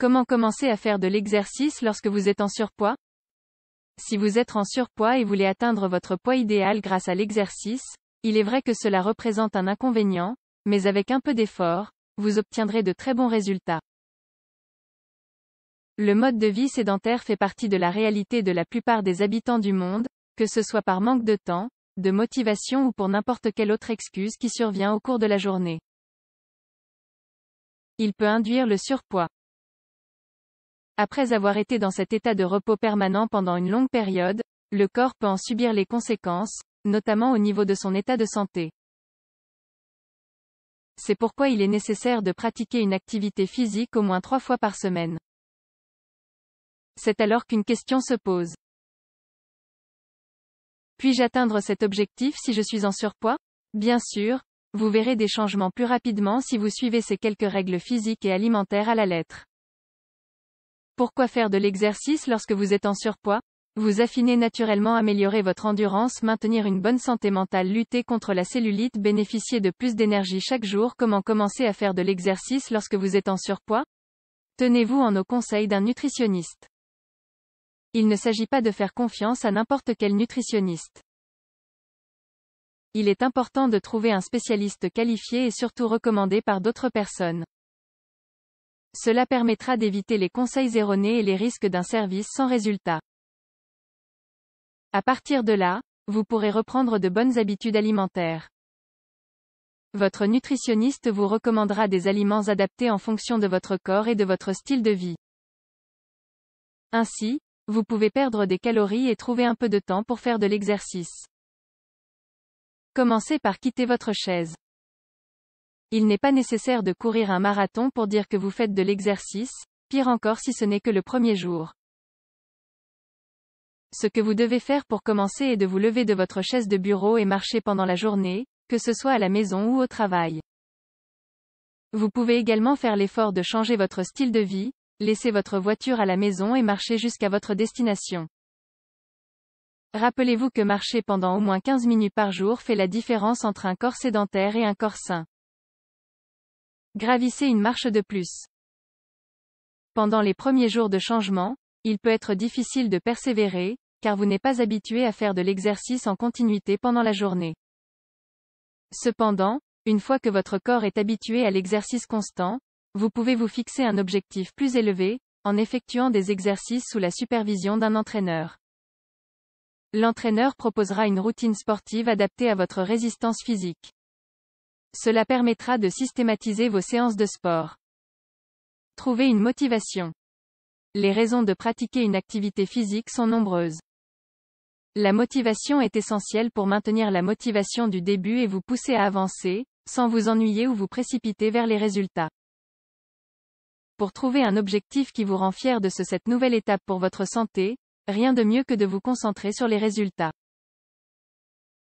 Comment commencer à faire de l'exercice lorsque vous êtes en surpoids Si vous êtes en surpoids et voulez atteindre votre poids idéal grâce à l'exercice, il est vrai que cela représente un inconvénient, mais avec un peu d'effort, vous obtiendrez de très bons résultats. Le mode de vie sédentaire fait partie de la réalité de la plupart des habitants du monde, que ce soit par manque de temps, de motivation ou pour n'importe quelle autre excuse qui survient au cours de la journée. Il peut induire le surpoids. Après avoir été dans cet état de repos permanent pendant une longue période, le corps peut en subir les conséquences, notamment au niveau de son état de santé. C'est pourquoi il est nécessaire de pratiquer une activité physique au moins trois fois par semaine. C'est alors qu'une question se pose. Puis-je atteindre cet objectif si je suis en surpoids Bien sûr, vous verrez des changements plus rapidement si vous suivez ces quelques règles physiques et alimentaires à la lettre. Pourquoi faire de l'exercice lorsque vous êtes en surpoids Vous affinez naturellement, améliorer votre endurance, maintenir une bonne santé mentale, lutter contre la cellulite, bénéficier de plus d'énergie chaque jour. Comment commencer à faire de l'exercice lorsque vous êtes en surpoids Tenez-vous en nos conseils d'un nutritionniste. Il ne s'agit pas de faire confiance à n'importe quel nutritionniste. Il est important de trouver un spécialiste qualifié et surtout recommandé par d'autres personnes. Cela permettra d'éviter les conseils erronés et les risques d'un service sans résultat. À partir de là, vous pourrez reprendre de bonnes habitudes alimentaires. Votre nutritionniste vous recommandera des aliments adaptés en fonction de votre corps et de votre style de vie. Ainsi, vous pouvez perdre des calories et trouver un peu de temps pour faire de l'exercice. Commencez par quitter votre chaise. Il n'est pas nécessaire de courir un marathon pour dire que vous faites de l'exercice, pire encore si ce n'est que le premier jour. Ce que vous devez faire pour commencer est de vous lever de votre chaise de bureau et marcher pendant la journée, que ce soit à la maison ou au travail. Vous pouvez également faire l'effort de changer votre style de vie, laisser votre voiture à la maison et marcher jusqu'à votre destination. Rappelez-vous que marcher pendant au moins 15 minutes par jour fait la différence entre un corps sédentaire et un corps sain. Gravissez une marche de plus. Pendant les premiers jours de changement, il peut être difficile de persévérer, car vous n'êtes pas habitué à faire de l'exercice en continuité pendant la journée. Cependant, une fois que votre corps est habitué à l'exercice constant, vous pouvez vous fixer un objectif plus élevé, en effectuant des exercices sous la supervision d'un entraîneur. L'entraîneur proposera une routine sportive adaptée à votre résistance physique. Cela permettra de systématiser vos séances de sport. Trouver une motivation. Les raisons de pratiquer une activité physique sont nombreuses. La motivation est essentielle pour maintenir la motivation du début et vous pousser à avancer, sans vous ennuyer ou vous précipiter vers les résultats. Pour trouver un objectif qui vous rend fier de ce, cette nouvelle étape pour votre santé, rien de mieux que de vous concentrer sur les résultats.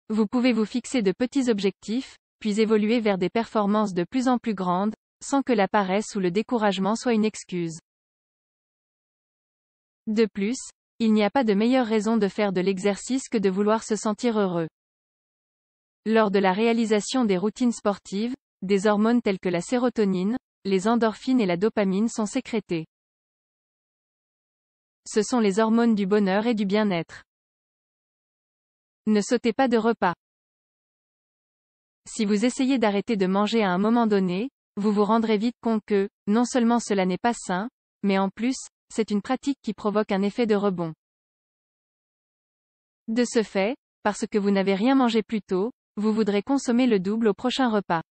Vous pouvez vous fixer de petits objectifs, puis évoluer vers des performances de plus en plus grandes, sans que la paresse ou le découragement soient une excuse. De plus, il n'y a pas de meilleure raison de faire de l'exercice que de vouloir se sentir heureux. Lors de la réalisation des routines sportives, des hormones telles que la sérotonine, les endorphines et la dopamine sont sécrétées. Ce sont les hormones du bonheur et du bien-être. Ne sautez pas de repas. Si vous essayez d'arrêter de manger à un moment donné, vous vous rendrez vite compte que, non seulement cela n'est pas sain, mais en plus, c'est une pratique qui provoque un effet de rebond. De ce fait, parce que vous n'avez rien mangé plus tôt, vous voudrez consommer le double au prochain repas.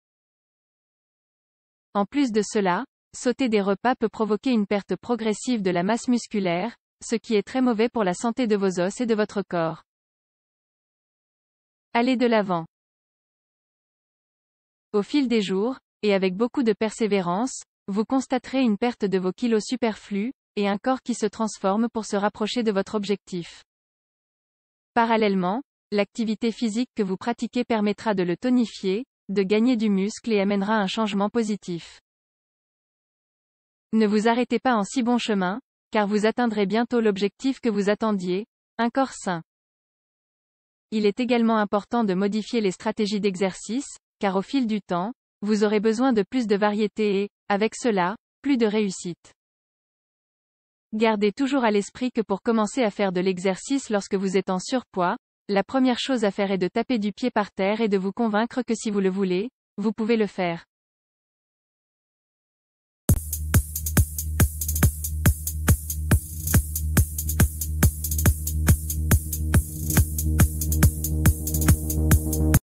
En plus de cela, sauter des repas peut provoquer une perte progressive de la masse musculaire, ce qui est très mauvais pour la santé de vos os et de votre corps. Allez de l'avant. Au fil des jours, et avec beaucoup de persévérance, vous constaterez une perte de vos kilos superflus, et un corps qui se transforme pour se rapprocher de votre objectif. Parallèlement, l'activité physique que vous pratiquez permettra de le tonifier, de gagner du muscle et amènera un changement positif. Ne vous arrêtez pas en si bon chemin, car vous atteindrez bientôt l'objectif que vous attendiez, un corps sain. Il est également important de modifier les stratégies d'exercice, car au fil du temps, vous aurez besoin de plus de variété et, avec cela, plus de réussite. Gardez toujours à l'esprit que pour commencer à faire de l'exercice lorsque vous êtes en surpoids, la première chose à faire est de taper du pied par terre et de vous convaincre que si vous le voulez, vous pouvez le faire.